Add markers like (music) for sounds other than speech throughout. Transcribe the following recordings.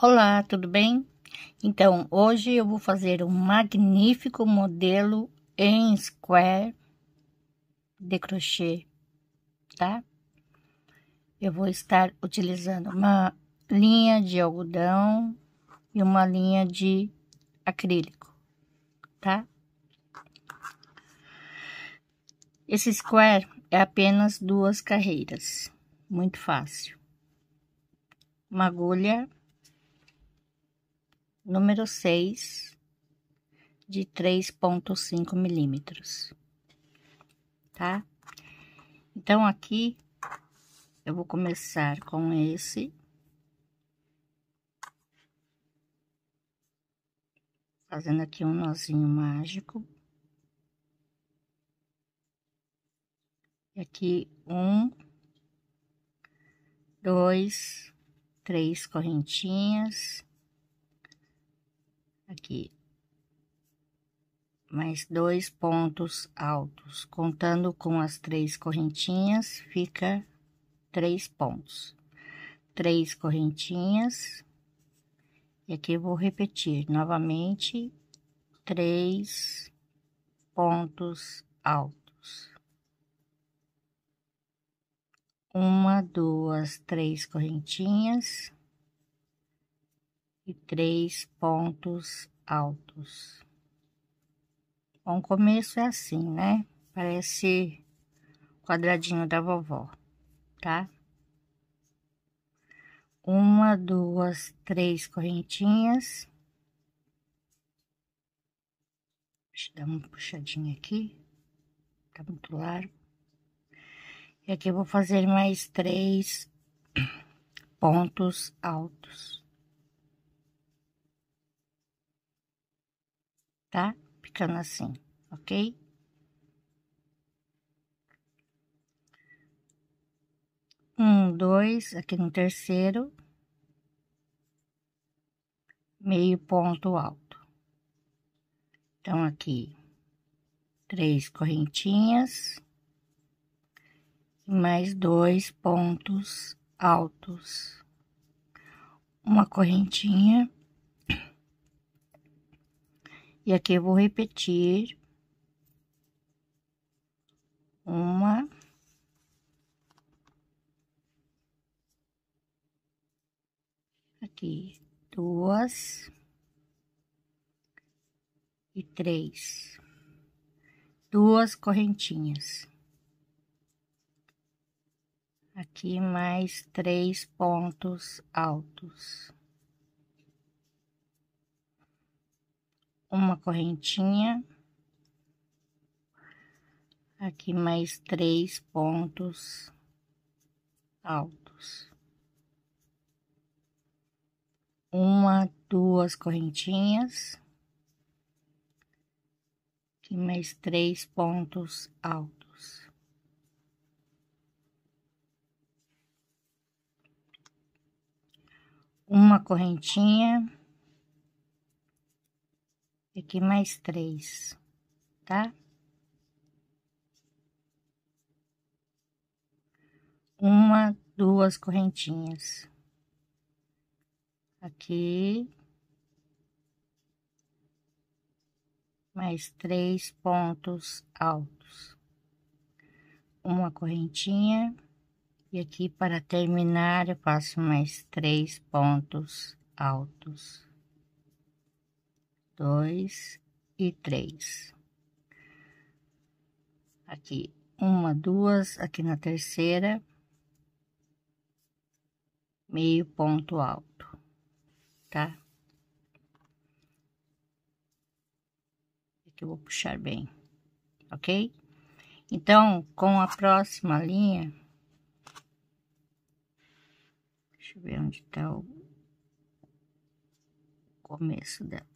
Olá, tudo bem? Então, hoje eu vou fazer um magnífico modelo em square de crochê, tá? Eu vou estar utilizando uma linha de algodão e uma linha de acrílico, tá? Esse square é apenas duas carreiras, muito fácil. Uma agulha número 6, de 3,5 milímetros, tá? Então, aqui eu vou começar com esse. Fazendo aqui um nozinho mágico. E aqui, um, dois, três correntinhas aqui mais dois pontos altos. Contando com as três correntinhas, fica três pontos. Três correntinhas. E aqui eu vou repetir novamente, três pontos altos. Uma, duas, três correntinhas e três pontos altos. Bom, o começo é assim, né? Parece quadradinho da vovó, tá? Uma, duas, três correntinhas. Deixa eu dar uma puxadinha aqui, tá muito largo. E aqui eu vou fazer mais três pontos altos. tá? Ficando assim, ok? Um, dois, aqui no terceiro, meio ponto alto. Então, aqui, três correntinhas, mais dois pontos altos, uma correntinha e aqui eu vou repetir uma aqui duas e três duas correntinhas aqui mais três pontos altos uma correntinha, aqui mais três pontos altos, uma, duas correntinhas, aqui mais três pontos altos. Uma correntinha aqui mais três, tá? Uma, duas correntinhas. Aqui. Mais três pontos altos. Uma correntinha. E aqui, para terminar, eu faço mais três pontos altos dois e três. Aqui, uma, duas, aqui na terceira, meio ponto alto, tá? Aqui eu vou puxar bem, ok? Então, com a próxima linha, deixa eu ver onde tá o começo dela.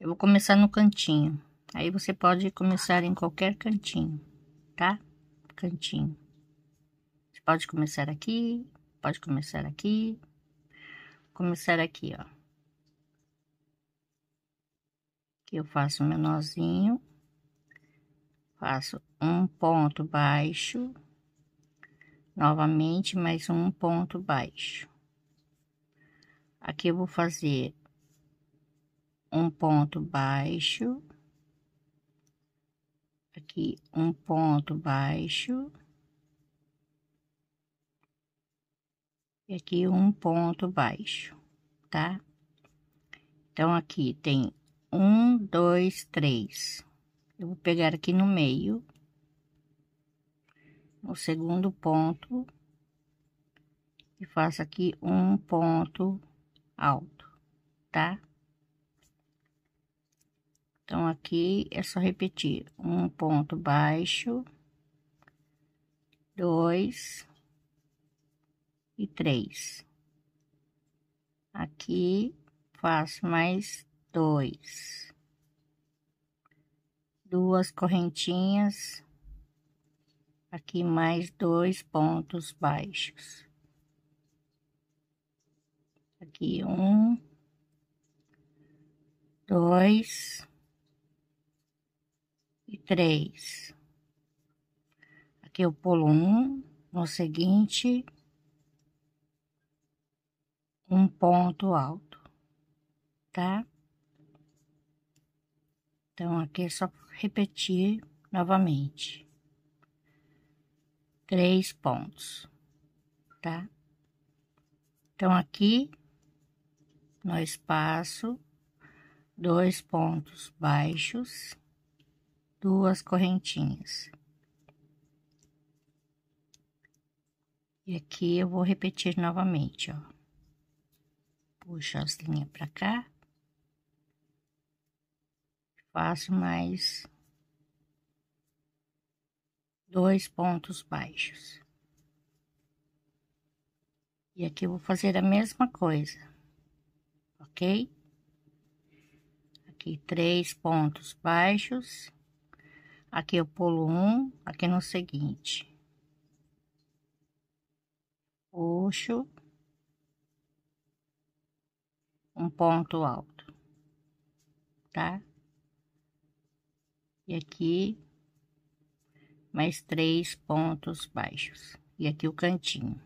Eu vou começar no cantinho. Aí você pode começar em qualquer cantinho, tá? Cantinho. Você pode começar aqui, pode começar aqui, começar aqui, ó. Aqui eu faço meu nozinho, faço um ponto baixo. Novamente, mais um ponto baixo. Aqui eu vou fazer um ponto baixo. Aqui, um ponto baixo. E aqui, um ponto baixo, tá? Então, aqui tem um, dois, três. Eu vou pegar aqui no meio o segundo ponto e faço aqui um ponto alto, tá? Então, aqui é só repetir um ponto baixo, dois e três. Aqui faço mais dois, duas correntinhas Aqui mais dois pontos baixos. Aqui um, dois e três. Aqui eu pulo um, no seguinte, um ponto alto, tá? Então, aqui é só repetir novamente três pontos, tá? Então, aqui no espaço, dois pontos baixos, duas correntinhas. E aqui eu vou repetir novamente, ó. Puxa as linhas pra cá. Faço mais dois pontos baixos. E aqui eu vou fazer a mesma coisa, ok? Aqui três pontos baixos, aqui eu pulo um, aqui no seguinte. Puxo. Um ponto alto, tá? E aqui mais três pontos baixos. E aqui o cantinho,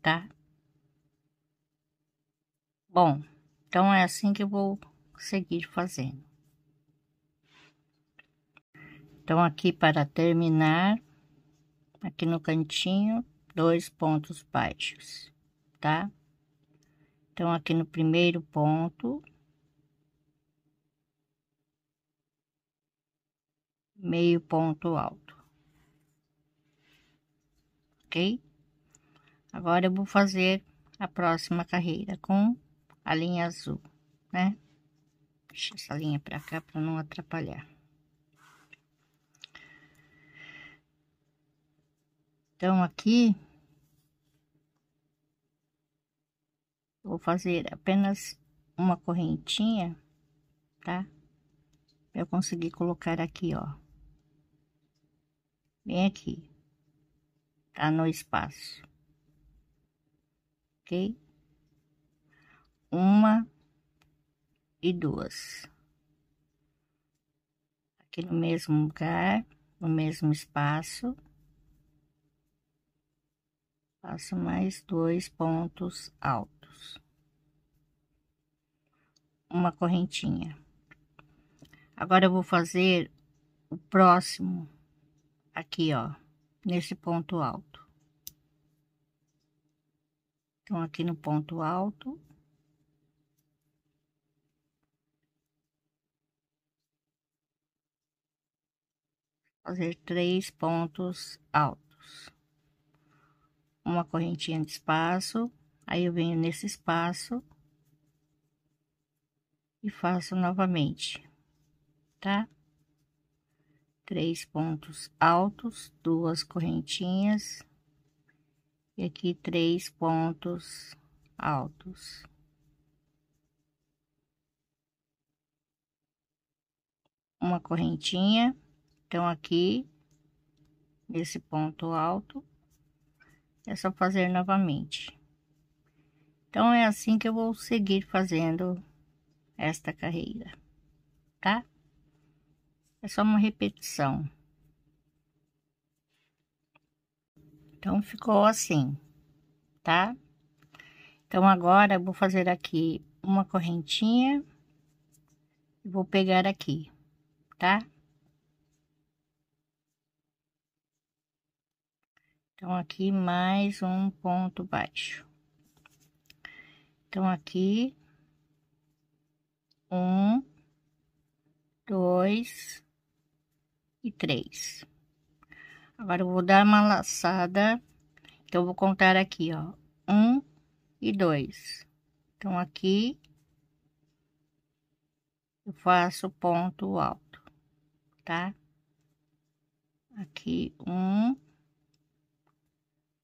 tá? Bom, então é assim que eu vou seguir fazendo. Então, aqui para terminar, aqui no cantinho, dois pontos baixos, tá? Então, aqui no primeiro ponto, meio ponto alto ok? Agora eu vou fazer a próxima carreira com a linha azul, né? Deixa essa linha para cá para não atrapalhar. Então, aqui, vou fazer apenas uma correntinha, tá? Pra eu conseguir colocar aqui, ó. Bem aqui tá no espaço. Ok? Uma e duas. Aqui no mesmo lugar, no mesmo espaço, faço mais dois pontos altos. Uma correntinha. Agora eu vou fazer o próximo aqui, ó nesse ponto alto. Então, aqui no ponto alto. Fazer três pontos altos. Uma correntinha de espaço, aí eu venho nesse espaço e faço novamente, tá? três pontos altos, duas correntinhas, e aqui três pontos altos. Uma correntinha, então aqui, nesse ponto alto, é só fazer novamente. Então, é assim que eu vou seguir fazendo esta carreira, tá? É só uma repetição. Então, ficou assim, tá? Então, agora, eu vou fazer aqui uma correntinha e vou pegar aqui, tá? Então, aqui mais um ponto baixo. Então, aqui, um, dois, e três. Agora, eu vou dar uma laçada. Então, eu vou contar aqui, ó. Um e dois. Então, aqui, eu faço ponto alto, tá? Aqui, um,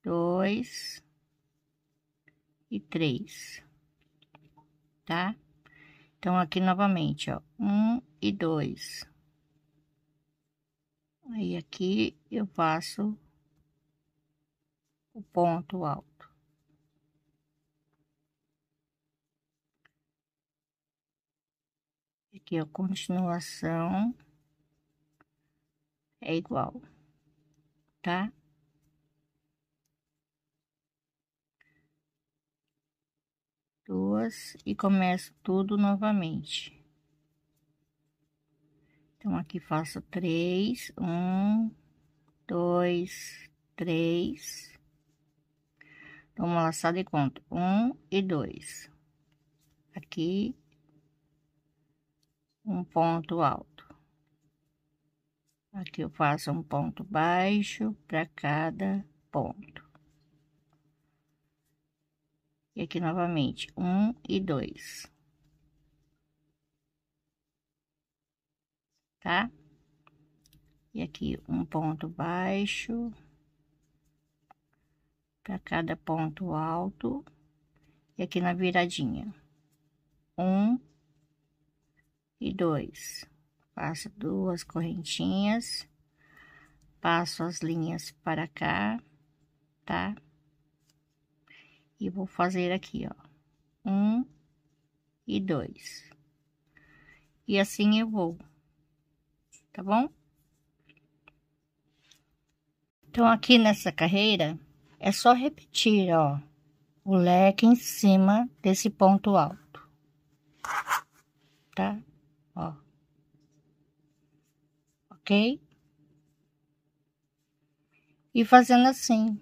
dois e três, tá? Então, aqui novamente, ó, um e dois. Aí aqui eu faço o ponto alto. Aqui a continuação é igual, tá? Duas e começo tudo novamente. Então, aqui faço três, um, dois, três. Dou uma laçada e conto. Um e dois. Aqui, um ponto alto. Aqui eu faço um ponto baixo para cada ponto. E aqui novamente, um e dois. tá? E aqui um ponto baixo para cada ponto alto. E aqui na viradinha, um e dois. Faço duas correntinhas, passo as linhas para cá, tá? E vou fazer aqui, ó, um e dois. E assim eu vou tá bom? Então, aqui nessa carreira, é só repetir, ó, o leque em cima desse ponto alto, tá? Ó. Ok? E fazendo assim,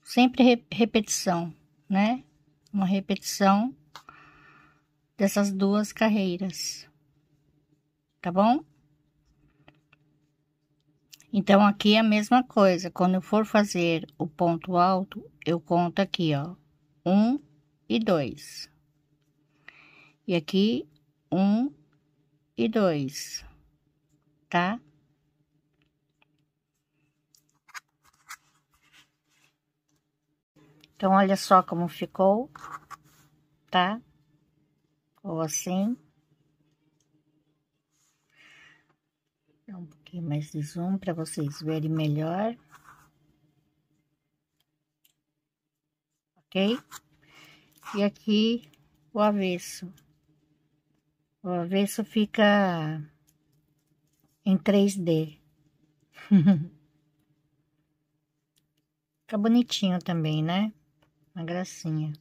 sempre re repetição, né? Uma repetição dessas duas carreiras, tá bom? Então, aqui é a mesma coisa. Quando eu for fazer o ponto alto, eu conto aqui, ó. Um e dois. E aqui, um e dois. Tá? Então, olha só como ficou, tá? Ou assim. Aqui mais de zoom para vocês verem melhor. Ok? E aqui o avesso. O avesso fica em 3D. (laughs) fica bonitinho também, né? Uma gracinha.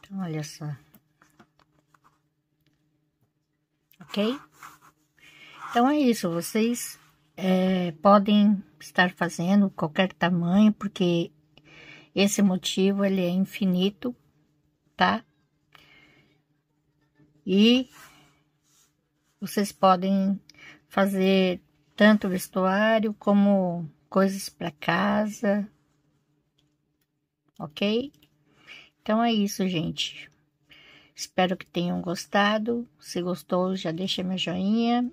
Então, olha só. Ok? Então é isso, vocês é, podem estar fazendo qualquer tamanho, porque esse motivo ele é infinito, tá? E vocês podem fazer tanto vestuário como coisas para casa, ok? Então é isso, gente. Espero que tenham gostado. Se gostou, já deixa meu joinha